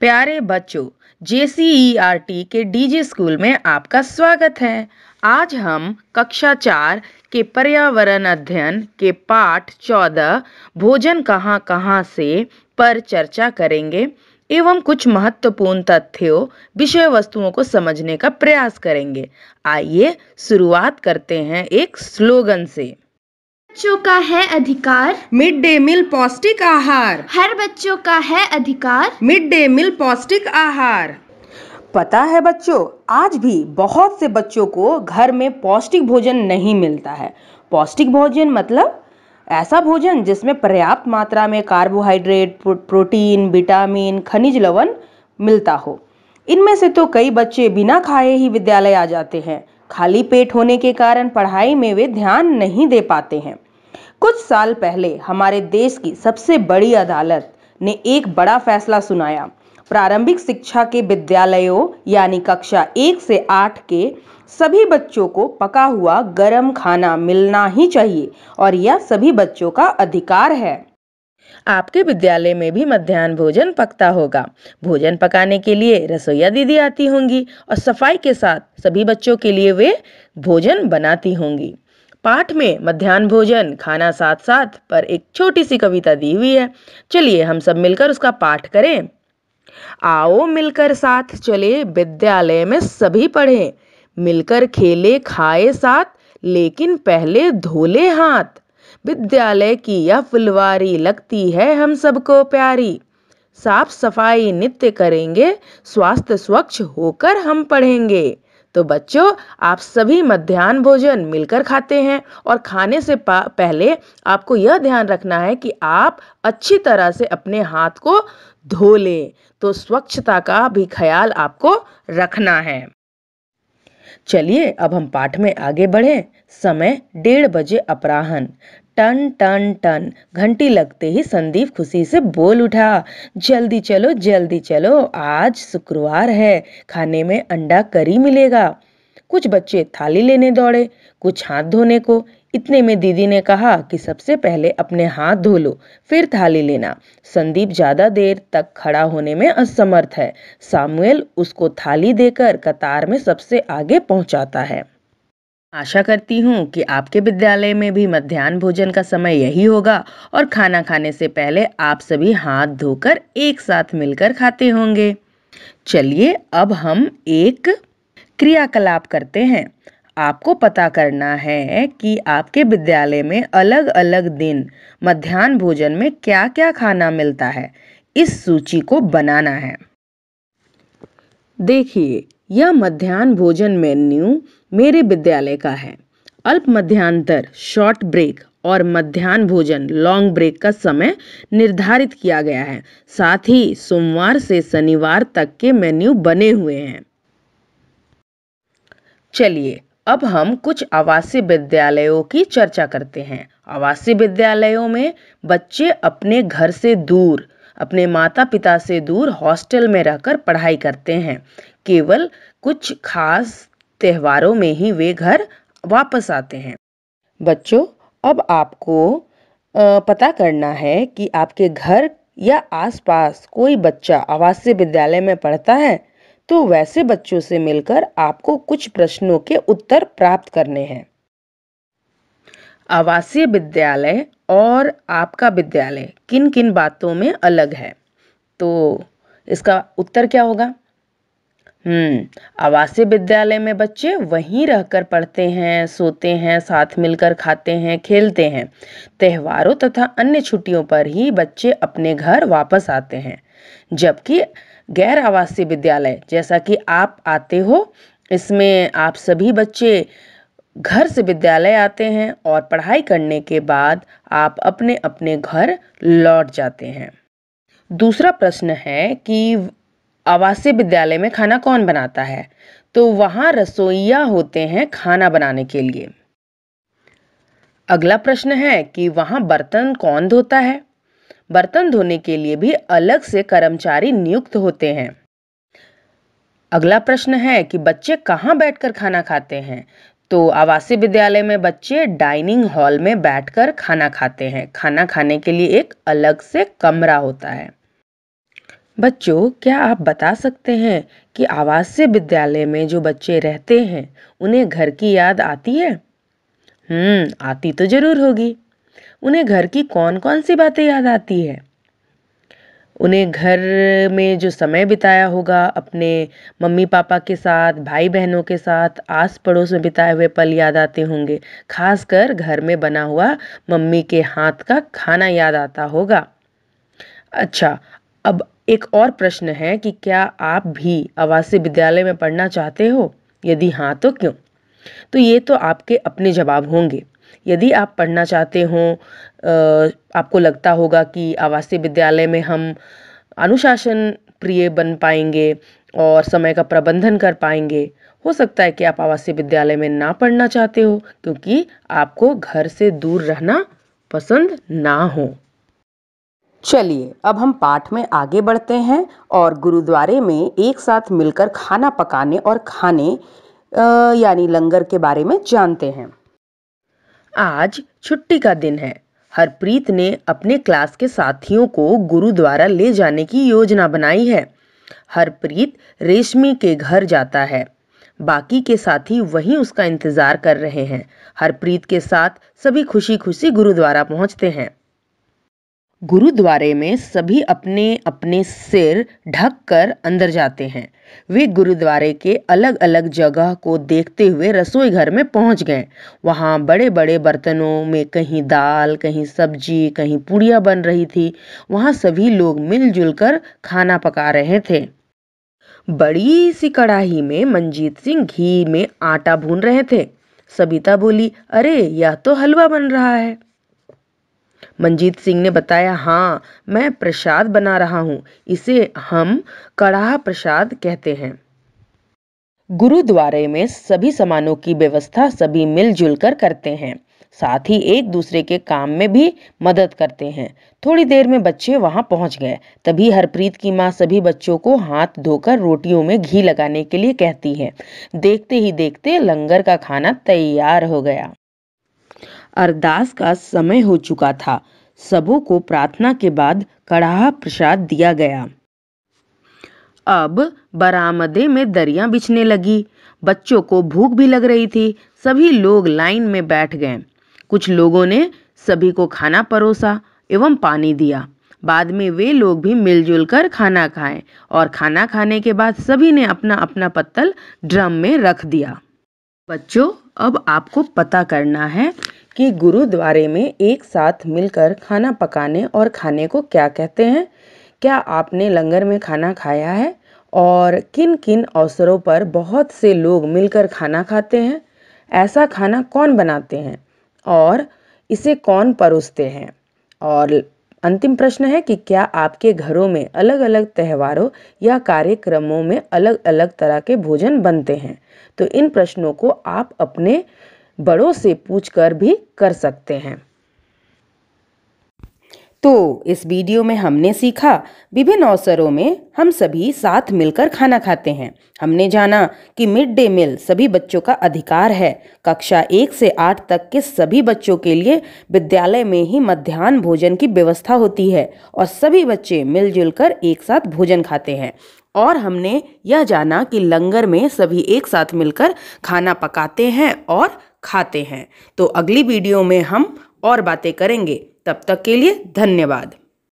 प्यारे बच्चों J C E R T के डीजे स्कूल में आपका स्वागत है आज हम कक्षा चार के पर्यावरण अध्ययन के पाठ चौदह भोजन कहाँ कहाँ से पर चर्चा करेंगे एवं कुछ महत्वपूर्ण तथ्यों विषय वस्तुओं को समझने का प्रयास करेंगे आइए शुरुआत करते हैं एक स्लोगन से बच्चों का है अधिकार मिड डे मिल पौष्टिक आहार हर बच्चों का है अधिकार मिड डे मिल पौष्टिक आहार पता है बच्चों आज भी बहुत से बच्चों को घर में पौष्टिक भोजन नहीं मिलता है पौष्टिक भोजन मतलब ऐसा भोजन जिसमें पर्याप्त मात्रा में कार्बोहाइड्रेट प्रोटीन विटामिन खनिज लवण मिलता हो इनमें से तो कई बच्चे बिना खाए ही विद्यालय आ जाते हैं खाली पेट होने के कारण पढ़ाई में वे ध्यान नहीं दे पाते हैं कुछ साल पहले हमारे देश की सबसे बड़ी अदालत ने एक बड़ा फैसला सुनाया प्रारंभिक शिक्षा के विद्यालयों यानी कक्षा एक से आठ के सभी बच्चों को पका हुआ गर्म खाना मिलना ही चाहिए और यह सभी बच्चों का अधिकार है आपके विद्यालय में भी मध्यान्ह भोजन पकता होगा भोजन पकाने के लिए रसोईया दीदी आती होंगी और सफाई के साथ सभी बच्चों के लिए वे भोजन बनाती होंगी पाठ में मध्यान्ह भोजन खाना साथ साथ पर एक छोटी सी कविता दी हुई है चलिए हम सब मिलकर उसका पाठ करें आओ मिलकर साथ चले विद्यालय में सभी पढ़े मिलकर खेले खाए साथ लेकिन पहले धोले हाथ विद्यालय की यह फुलवारी लगती है हम सबको प्यारी साफ सफाई नित्य करेंगे स्वास्थ्य स्वच्छ होकर हम पढ़ेंगे तो बच्चों आप सभी मध्यान्ह भोजन मिलकर खाते हैं और खाने से पहले आपको यह ध्यान रखना है कि आप अच्छी तरह से अपने हाथ को धो लें तो स्वच्छता का भी ख्याल आपको रखना है चलिए अब हम पाठ में आगे बढ़ें समय डेढ़ बजे अपराहन टन टन टन घंटी लगते ही संदीप खुशी से बोल उठा जल्दी चलो जल्दी चलो आज शुक्रवार है खाने में अंडा करी मिलेगा कुछ बच्चे थाली लेने दौड़े कुछ हाथ धोने को इतने में दीदी ने कहा कि सबसे पहले अपने हाथ धो लो फिर थाली लेना संदीप ज़्यादा देर तक खड़ा होने में असमर्थ है सामुएल उसको थाली देकर कतार में सबसे आगे पहुंचाता है आशा करती हूँ कि आपके विद्यालय में भी मध्यान्ह भोजन का समय यही होगा और खाना खाने से पहले आप सभी हाथ धोकर एक साथ मिलकर खाते होंगे चलिए अब हम एक क्रियाकलाप करते हैं आपको पता करना है कि आपके विद्यालय में अलग अलग दिन मध्यान्ह भोजन में क्या क्या खाना मिलता है इस सूची को बनाना है देखिए यह मध्यान्ह भोजन मेन्यू मेरे विद्यालय का है अल्प मध्यांतर शॉर्ट ब्रेक और मध्यान्ह भोजन लॉन्ग ब्रेक का समय निर्धारित किया गया है साथ ही सोमवार से शनिवार तक के मेन्यू बने हुए हैं चलिए अब हम कुछ आवासीय विद्यालयों की चर्चा करते हैं आवासीय विद्यालयों में बच्चे अपने घर से दूर अपने माता पिता से दूर हॉस्टल में रहकर पढ़ाई करते हैं केवल कुछ खास त्योहारों में ही वे घर वापस आते हैं बच्चों अब आपको पता करना है कि आपके घर या आसपास कोई बच्चा आवासीय विद्यालय में पढ़ता है तो वैसे बच्चों से मिलकर आपको कुछ प्रश्नों के उत्तर प्राप्त करने हैं आवासीय विद्यालय और आपका विद्यालय किन किन बातों में अलग है तो इसका उत्तर क्या होगा हम्म, आवासीय विद्यालय में बच्चे वहीं रहकर पढ़ते हैं सोते हैं साथ मिलकर खाते हैं खेलते हैं त्योहारों तथा अन्य छुट्टियों पर ही बच्चे अपने घर वापस आते हैं जबकि गैर आवासीय विद्यालय जैसा कि आप आते हो इसमें आप सभी बच्चे घर से विद्यालय आते हैं और पढ़ाई करने के बाद आप अपने अपने घर लौट जाते हैं दूसरा प्रश्न है कि आवासीय विद्यालय में खाना कौन बनाता है तो वहां रसोइया होते हैं खाना बनाने के लिए अगला प्रश्न है कि वहां बर्तन कौन धोता है बर्तन धोने के लिए भी अलग से कर्मचारी नियुक्त होते हैं अगला प्रश्न है कि बच्चे कहाँ बैठकर खाना खाते हैं तो आवासीय विद्यालय में बच्चे डाइनिंग हॉल में बैठकर खाना खाते हैं खाना खाने के लिए एक अलग से कमरा होता है बच्चों क्या आप बता सकते हैं कि आवासीय विद्यालय में जो बच्चे रहते हैं उन्हें घर की याद आती है हम्म, आती तो ज़रूर होगी उन्हें घर की कौन कौन सी बातें याद आती है उन्हें घर में जो समय बिताया होगा अपने मम्मी पापा के साथ भाई बहनों के साथ आस पड़ोस में बिताए हुए पल याद आते होंगे खासकर घर में बना हुआ मम्मी के हाथ का खाना याद आता होगा अच्छा अब एक और प्रश्न है कि क्या आप भी आवासीय विद्यालय में पढ़ना चाहते हो यदि हाँ तो क्यों तो ये तो आपके अपने जवाब होंगे यदि आप पढ़ना चाहते हो आपको लगता होगा कि आवासीय विद्यालय में हम अनुशासन प्रिय बन पाएंगे और समय का प्रबंधन कर पाएंगे हो सकता है कि आप आवासीय विद्यालय में ना पढ़ना चाहते हो क्योंकि आपको घर से दूर रहना पसंद ना हो चलिए अब हम पाठ में आगे बढ़ते हैं और गुरुद्वारे में एक साथ मिलकर खाना पकाने और खाने यानी लंगर के बारे में जानते हैं आज छुट्टी का दिन है हरप्रीत ने अपने क्लास के साथियों को गुरुद्वारा ले जाने की योजना बनाई है हरप्रीत रेशमी के घर जाता है बाकी के साथी वहीं उसका इंतज़ार कर रहे हैं हरप्रीत के साथ सभी खुशी खुशी गुरुद्वारा पहुंचते हैं गुरुद्वारे में सभी अपने अपने सिर ढककर अंदर जाते हैं वे गुरुद्वारे के अलग अलग जगह को देखते हुए रसोई घर में पहुंच गए वहां बड़े बड़े बर्तनों में कहीं दाल कहीं सब्जी कहीं पूड़ियाँ बन रही थी वहां सभी लोग मिलजुल कर खाना पका रहे थे बड़ी सी कड़ाही में मंजीत सिंह घी में आटा भून रहे थे सबिता बोली अरे यह तो हलवा बन रहा है मंजीत सिंह ने बताया हाँ मैं प्रसाद बना रहा हूँ इसे हम कड़ाह प्रसाद कहते हैं गुरुद्वारे में सभी सामानों की व्यवस्था सभी मिलजुल कर करते हैं साथ ही एक दूसरे के काम में भी मदद करते हैं थोड़ी देर में बच्चे वहां पहुंच गए तभी हरप्रीत की माँ सभी बच्चों को हाथ धोकर रोटियों में घी लगाने के लिए कहती है देखते ही देखते लंगर का खाना तैयार हो गया अरदास का समय हो चुका था सबों को प्रार्थना के बाद कड़ाह प्रसाद दिया गया अब बरामदे में दरिया बिछने लगी बच्चों को भूख भी लग रही थी सभी लोग लाइन में बैठ गए कुछ लोगों ने सभी को खाना परोसा एवं पानी दिया बाद में वे लोग भी मिलजुल कर खाना खाएं और खाना खाने के बाद सभी ने अपना अपना पत्तल ड्रम में रख दिया बच्चों अब आपको पता करना है कि गुरुद्वारे में एक साथ मिलकर खाना पकाने और खाने को क्या कहते हैं क्या आपने लंगर में खाना खाया है और किन किन अवसरों पर बहुत से लोग मिलकर खाना खाते हैं ऐसा खाना कौन बनाते हैं और इसे कौन परोसते हैं और अंतिम प्रश्न है कि क्या आपके घरों में अलग अलग त्योहारों या कार्यक्रमों में अलग अलग तरह के भोजन बनते हैं तो इन प्रश्नों को आप अपने बड़ों से पूछकर भी कर सकते हैं तो इस वीडियो में हमने सीखा विभिन्न अवसरों में हम सभी साथ मिलकर खाना खाते हैं हमने जाना कि मिड डे मील सभी बच्चों का अधिकार है कक्षा एक से आठ तक के सभी बच्चों के लिए विद्यालय में ही मध्यान्ह भोजन की व्यवस्था होती है और सभी बच्चे मिलजुल कर एक साथ भोजन खाते हैं और हमने यह जाना कि लंगर में सभी एक साथ मिलकर खाना पकाते हैं और खाते हैं तो अगली वीडियो में हम और बातें करेंगे तब तक के लिए धन्यवाद